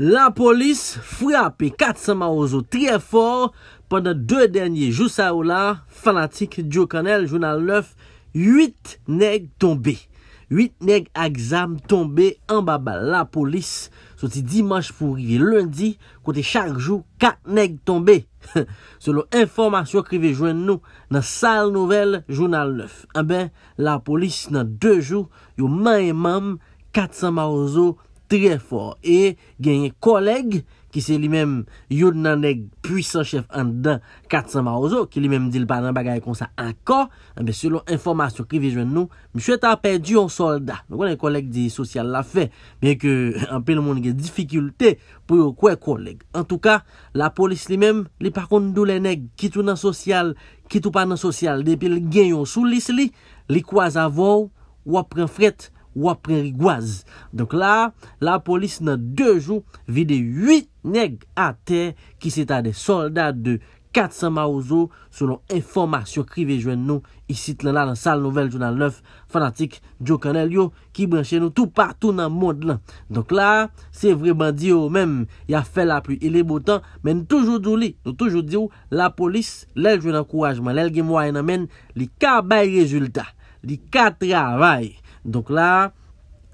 La polis fwi api kat sa ma ozo trey for pandan dwe denye jou sa ou la fanatik Djo Kanel, jounal 9 8 neg tombe. 8 neg aksam tombe ambaba la polis soti dimanj pou rive lundi kote chak jou 4 neg tombe. Se lo informasyon krive jwen nou nan sal nouvel jounal 9 abe la polis nan 2 jou yo man e mam kat sa ma ozo Trè fòr, e genye koleg, ki se li mem yon nan neg puisan chef an dan 400 ma ouzo, ki li mem dil pa nan bagay kon sa anka, anbe selon informasyon kri vijwen nou, mi sou etan pe di yon solda. Mwen konen koleg di sosyal la fe, men ke anpe yon moun gen difikulte pou yon kwe koleg. An tou ka, la polis li mem, li par kondou le neg, ki tou nan sosyal, ki tou pa nan sosyal, depil gen yon sou lis li, li kwa zavou, wapren fret, Ou apre rigoaz. Donk la, la polis nan 2 jou vide 8 neg a te. Ki se ta de soldat de 400 maouzo. Se lon informasyon krive jwen nou. I sit lan la nan sal nouvel jounal 9. Fanatik Joe Kanel yo. Ki branche nou tou partou nan mod lan. Donk la, se vreman di yo. Mem, ya fe la plu. Il e botan. Men toujou di yo. Nou toujou di yo. La polis lel jwen akourajman. Lel gen mwoy nan men. Li ka bay rezultat. Li ka travay. Donk la,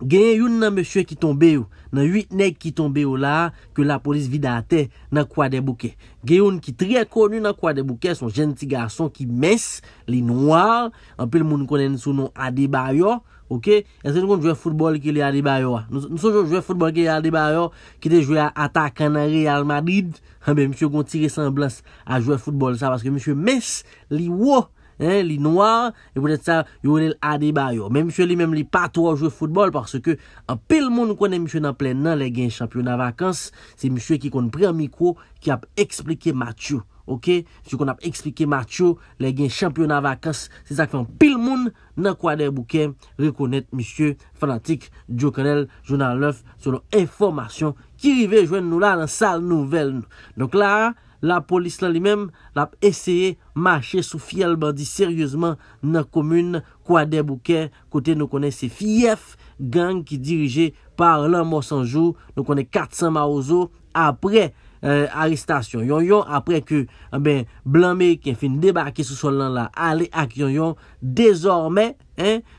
genye yon nan mesye ki tombe yo, nan 8 neg ki tombe yo la, ke la polis vide a te, nan kwa de bouke. Genye yon ki tri akonu nan kwa de bouke, son jenti garson ki mes, li nouar, anpe l moun konen sou non Adebayo, ok? Ense kon jwe foutbol ki li Adebayo wa. Nou son jwe foutbol ki li Adebayo, ki te jwe Atakanare al Madrid, anbe msye kon tire semblans a jwe foutbol sa, paske msye mes li wou. Li noua, e pwede sa yonel ade bayo. Men msye li menm li patou wajou foutbol, pwase ke an pil moun konen msye nan plen nan le gen champion nan vakans, se msye ki kon pre mikro ki ap eksplike Matthew. Ok? Se kon ap eksplike Matthew, le gen champion nan vakans, se sa kon pil moun nan kwa der bouke, rekonet msye fanatik Joe Canel, jounan lef, se nou informasyon ki rive jwen nou la nan sal nouvel nou. Donk la... La polis la li mem la eseye mache sou fiel bandi seryouzman nan komoun kwa debouke kote nou kone se fief gang ki dirije par lan monsanjou. Nou kone 400 ma ozo apre euh, aristasyon yon yon apre ke eh blanmey ken fin debake sou sol lan la ale ak yon yon. Dezorme,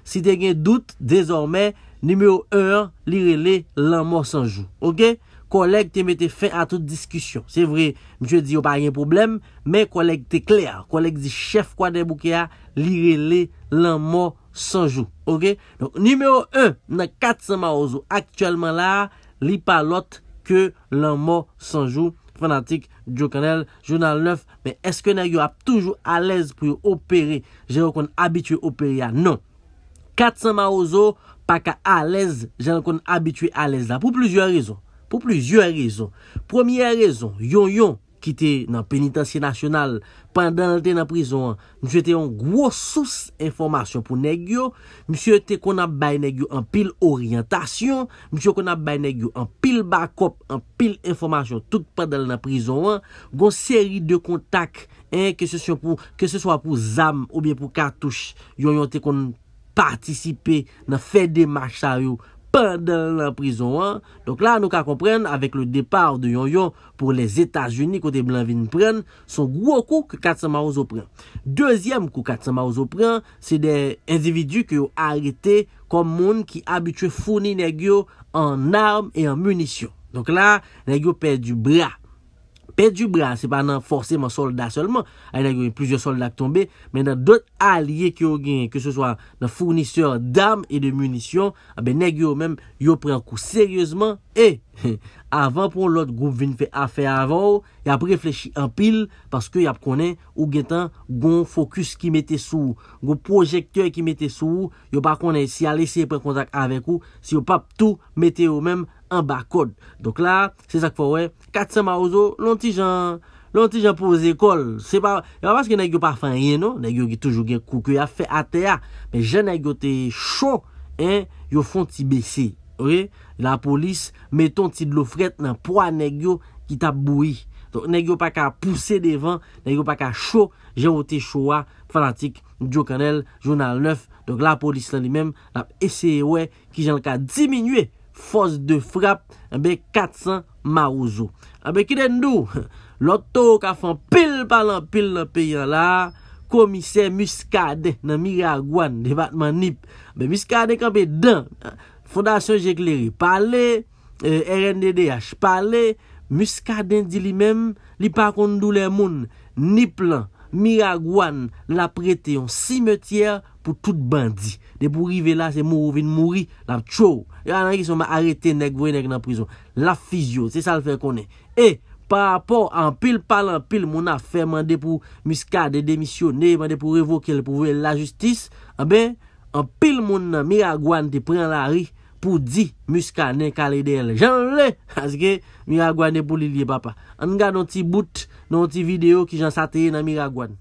si te gen dout, dezorme, nimeyo 1 li rele lan monsanjou. Kolek te mette fin an tout diskisyon. Se vre, mi chwe di yo pa riyen problem. Men kolek te kler. Kolek di chef kwa de bouke ya. Lire le lan mo sanjou. Ok. Nomeo 1 nan 400 ma ozo. Aktualman la li pa lot ke lan mo sanjou. Fanatik Joe Canel. Jounal 9. Men eske nan yo ap toujou alèz pou yo opere. Je yo kon abitue opere ya. Non. 400 ma ozo. Paka alèz. Je yo kon abitue alèz la. Pou plizyo rezon. pou plizye rezon. Premier rezon, yon yon ki te nan penitansi nasyonal pandan lte nan prizon an, msye te yon gwo souse informasyon pou negyo, msye te kon ap bay negyo an pil oryantasyon, msye kon ap bay negyo an pil bakop, an pil informasyon tout pandan lte nan prizon an, gon seri de kontak, en ke se soa pou zam ou bien pou kartouche, yon yon te kon partisipe nan fe demachayou Pendan la prizon an. Donk la nou ka kompren avèk le depar de yon yon pou les Etats-Unis kote Blanvin pren son gwo kou kou katsan ma ouzo pren. Dezyem kou katsan ma ouzo pren se de individu ki yo arete kom moun ki abitwe founi negyo an arm e an munisyon. Donk la negyo perdi bra. pet du bran, se pa nan forseman soldat solman, ay nan yon yon plizio soldat k tombe, men nan dot alye ki yon gen, ke se swa nan fourniseur dam e de munisyon, abe neg yon men, yon pren kou seryosman, e, avan pon lot, goun vin fe afe avan ou, yon ap reflechi an pil, paske yon ap konen, ou gen tan goun fokus ki mette sou, goun projekteur ki mette sou, yon pa konen, si a lese pre kontak avek ou, si yon pa tout mette ou men, An bakod Donk la, se sak fwa we 400 ma ouzo, lonti jan Lonti jan pou zekol Se pa, yon paske nagyo pa fanyen no Nagyo ki toujou gen koukou, ya fe atea Men jen nagyo te chou Yo fon ti bese La polis, meton ti dlo fret Nan pou an nagyo ki tap boui Donk nagyo pa ka pousse devan Nagyo pa ka chou Jen wote chou wa, fanatik Jou kanel, joun al 9 Donk la polis lan li men La ese we, ki jan ka diminue Fos de frap mbe 400 eh marouzou. Eh mbe ki den nou? Lotto ka fon pil palan pil nan peyan la. Komise Muska de nan Miragwan debatman nip. Mbe eh Muska de kanpe den. Fondasyon Jekleri pale, RNDDH pale. Muska den di li men, li pa kondou le moun nip lan. Mira Gwan la prete yon simetiyer pou tout bandi. De pou rive la se mou ouvin mouri, la chou. Yon an ki son ma arete nek vwe nek nan prizon. La fizyo, se sal fe konen. E, par rapport an pil palan, pil mou na fe mande pou muska de demisyon, ne mande pou revoke, le pou vwe la justis, a eh ben, an pil moun nan Mira Gwan de pren la ri, pou di muska ne kalede el. Jan le, azge, miragwane pou li liye bapa. An nga nou ti boot, nou ti video ki jan sateye nan miragwane.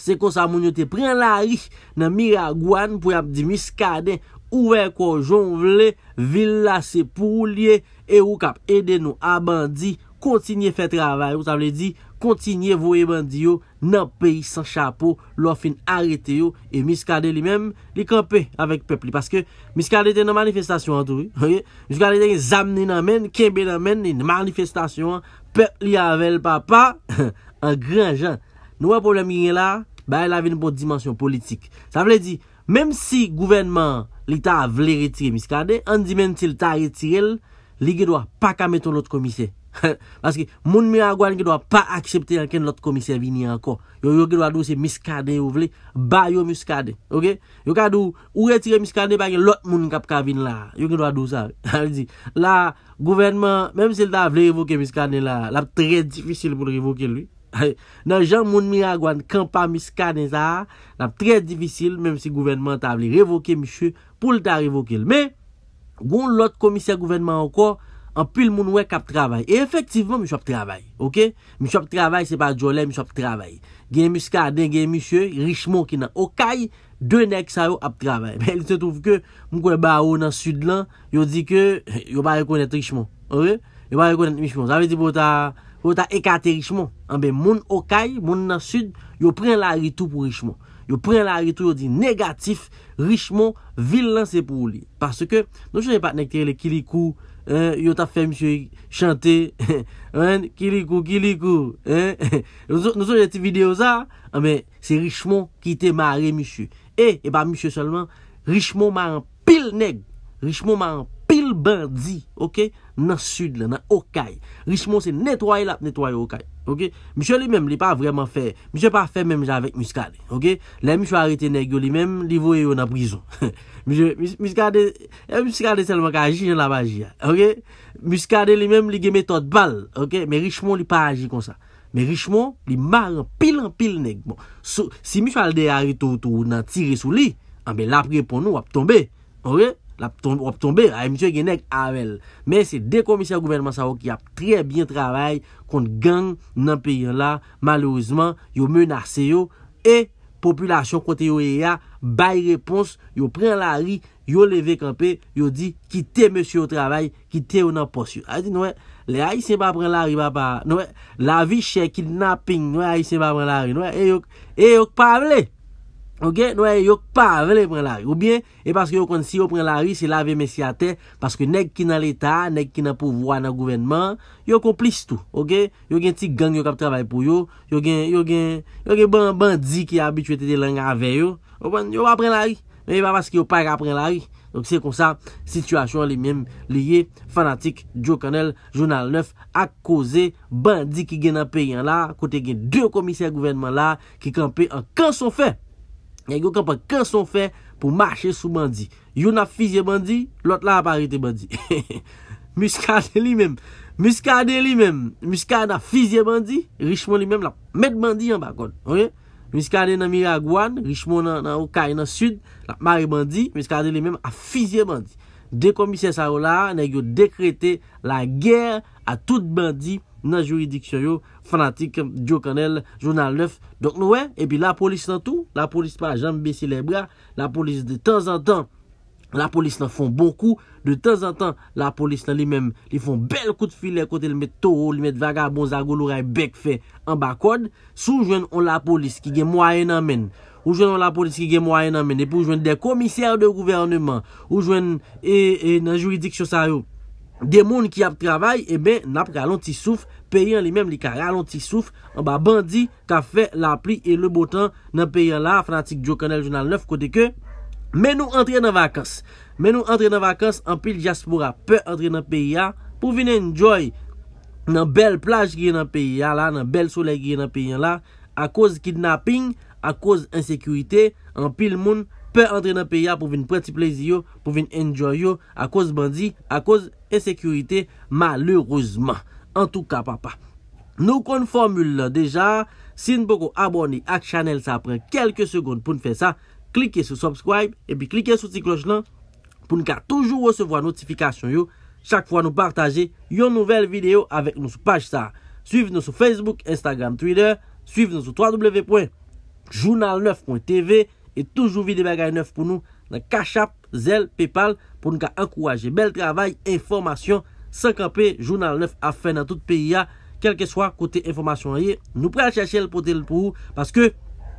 Se kon sa moun yo te pren la ri Nan Miragwan pou yap di miskade Ouver ko jon vle Villa se pou liye E ou kap ede nou a bandi Kontinye fe trabay Kontinye vo e bandi yo Nan peyi san chapo Lofin arete yo E miskade li menm li kampe Avek pepli Miskade te nan manifestasyon Miskade te yon zamne nan men Kebe nan men Manifestasyon Pepli avel papa An gran jan Nou wè problem genye la, ba el avine pou dimensyon politik. Sa vle di, mem si gouvenman li ta vle retire miskade, an di men ti li ta retirel, li ge dwa pa kame ton lot komise. Baske, moun mi agwane ge dwa pa aksepte yanken lot komise vini anko. Yo yo ge dwa dou se miskade ou vle, ba yo miskade. Yo ka dou, ou retire miskade, ba gen lot moun kap kavine la. Yo ge dwa dou sa. La gouvenman, mem si li ta vle revoke miskade la, la ap tre difícil pou revoke lwi. Nan jan moun miragwan, kampa miska den zaha Nap trey divisil Mem si gouvenman ta avli revoke mishu Poul ta revoke l Me, goun lot komisyen gouvenman anko Anpil moun wek ap travay E efektivman mishu ap travay Mishu ap travay se pa jolay mishu ap travay Gen miska den gen mishu Richmon ki nan okay De nek sa yo ap travay Men se trouv ke moun kone ba ou nan sud lan Yo di ke yo ba rekonet richmon Yo ba rekonet mishmon Zave di pou ta Yo ta ekate Richemont Moun okay, moun nan sud Yo pren la ritou pou Richemont Yo pren la ritou, yo di negatif Richemont vil lanse pou li Parce que, nou son yon paten ek tire le kilikou Yo ta fe msye chante Kilikou, kilikou Nou son yon ti video za Se Richemont ki te mare msye E, e ba msye solman Richemont ma an pil neg Richemont ma an berdi, ok, nan sud la, nan okay. Richemont se netway la, netway okay, ok. Mishou li mem li pa vreman fe, mishou pa fe men mizan vek mishkade, ok. Le mishou arite negyo li mem, li voye yo nan prison. Mishou, mishkade, mishkade selman ka agi, jan la bagi, ok. Mishkade li mem li ge metote bal, ok, men richemont li pa agi kon sa. Men richemont, li maran pil an pil neg. Bon, si mishou al dey arite ou tou nan tire sou li, an be lapri pou nou ap tombe, ok. Ok. l ap tombe, ay msye genek avel. Men se de komisyon gouvenman savon ki ap tre bien travay kont gang nan peyon la, malorizman, yo menase yo, e, populasyon kote yo e ya, bay repons, yo pren la ri, yo levek anpe, yo di, kite msye yo travay, kite yo nan posyo. A di noue, le a yi se ba pren la ri ba pa, noue, la vi che kidnapping, noue, a yi se ba pren la ri, noue, e yok pavle! Ok, nou e yok pa vele pren la ri. Ou bien, e paske yo kon si yo pren la ri, se la ve mesi ate, paske neg ki nan l'Etat, neg ki nan pouvoi nan gouvernement, yo kon plis tou, ok? Yo gen ti gang yo kap travay pou yo, yo gen, yo gen, yo gen bandi ki abitwete de langa ave yo, yo apren la ri, meni pa paske yo pa ek apren la ri. Donc, se kon sa, situasyon li mèm liye, fanatik, Joe Canel, Jounal 9, ak koze, bandi ki gen apè yon la, kote gen dè komisè gouvernement la, ki kampe an kan son fè, Nè yon kapè kè son fè pou mâche sou bandi. Yon ap fizye bandi, lot la ap arite bandi. Muska de li mèm. Muska de li mèm. Muska da fizye bandi, Richemont li mèm la mèd bandi yon bakon. Muska de nan Miragwan, Richemont nan Okay nan Sud, la mare bandi. Muska de li mèm ap fizye bandi. Dè komisè sa ou la, nè yon dekrete la gèr a tout bandi. nan juridiksyon yo, fanatik, Djo Kanel, Jounal 9, et pi la polis nan tou, la polis pa, jambesil e bra, la polis de tan zan tan, la polis nan fon bonkou, de tan zan tan, la polis nan li men, li fon bel kout filè, kote li met toho, li met vagabon, zagol, louray, bek fe, an bak kod, sou jwen an la polis ki gen mwayen an men, ou jwen an la polis ki gen mwayen an men, epi ou jwen de komisyar de gouvernement, ou jwen, e, e nan juridiksyon sa yo, Demoun ki ap travay, ebe, eh nap ralonti souf, peyen li menm li ka ralonti souf, anba bandi, kafe, la pli, e le botan, nan peyen la, fanatik Joe Connell, jounal 9, kote ke. Menou antre nan vakans, menou antre nan vakans, anpil jaspura, pey antre nan peyen la, pou vinen njoy nan bel plaj gri nan peyen la, nan bel solek gri nan peyen la, a koz kidnapping, a koz insekuité, anpil moun. Pe entre nan peya pou vin preti plezi yo, pou vin enjoy yo, a kouz bandi, a kouz esekurite, malerouzman. En tou ka papa. Nou kon formule la deja, si nou kon abone ak chanel sa apren kelke segonde pou nou fey sa, klike sou subscribe, epi klike sou ti kloch lan, pou nou ka toujou recevo a notifikasyon yo, chak pou nou partaje yon nouvel video avek nou sou page sa. Suiv nou sou Facebook, Instagram, Twitter, suiv nou sou www.journal9.tv, et toujou vide bagay neuf pou nou, nan kachap, zel, pepal, pou nou ka ankouraje. Bel travay, informasyon, sankanpe, jounal neuf, afen nan tout peyi a, kelke swa, kote informasyon a ye, nou pral chache el potel pou ou, paske...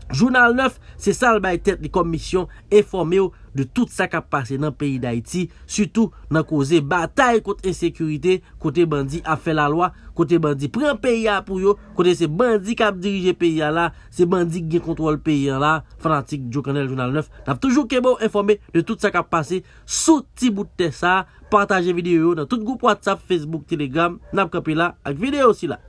Jounal 9 se sal bay tet li komisyon informe yo de tout sa kap pase nan peyi da iti. Soutou nan koze batay kote insekurite, kote bandi a fe la loa, kote bandi pren peyi a pou yo, kote se bandi kap dirije peyi a la, se bandi gen kontrol peyi a la. Frantik, Joe Kanel, Jounal 9. N ap toujou kem ou bon informe de tout sa kap pase, sou ti bout te sa, pataje videyo yo nan tout goup wata Facebook, Telegram, n ap kapi la ak videyo si la.